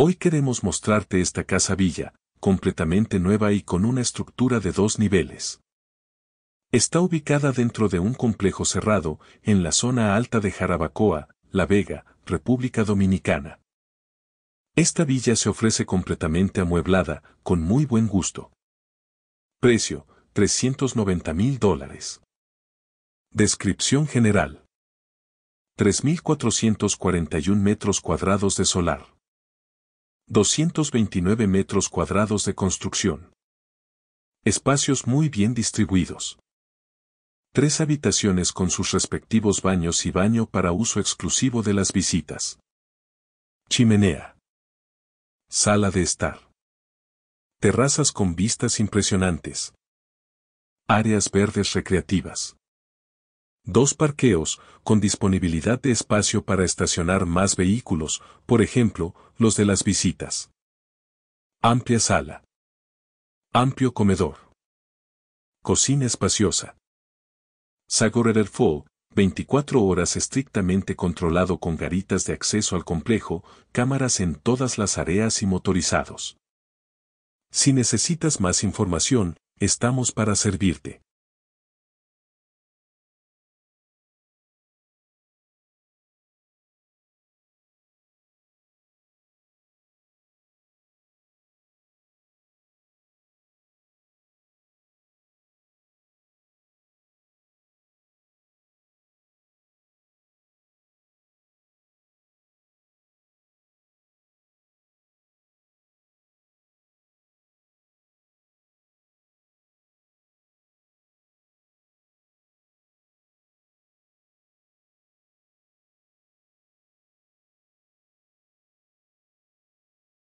Hoy queremos mostrarte esta casa villa, completamente nueva y con una estructura de dos niveles. Está ubicada dentro de un complejo cerrado, en la zona alta de Jarabacoa, La Vega, República Dominicana. Esta villa se ofrece completamente amueblada, con muy buen gusto. Precio, 390 mil dólares. Descripción general. 3.441 metros cuadrados de solar. 229 metros cuadrados de construcción. Espacios muy bien distribuidos. Tres habitaciones con sus respectivos baños y baño para uso exclusivo de las visitas. Chimenea. Sala de estar. Terrazas con vistas impresionantes. Áreas verdes recreativas dos parqueos, con disponibilidad de espacio para estacionar más vehículos, por ejemplo, los de las visitas. Amplia sala. Amplio comedor. Cocina espaciosa. Sagorer Fall, 24 horas estrictamente controlado con garitas de acceso al complejo, cámaras en todas las áreas y motorizados. Si necesitas más información, estamos para servirte.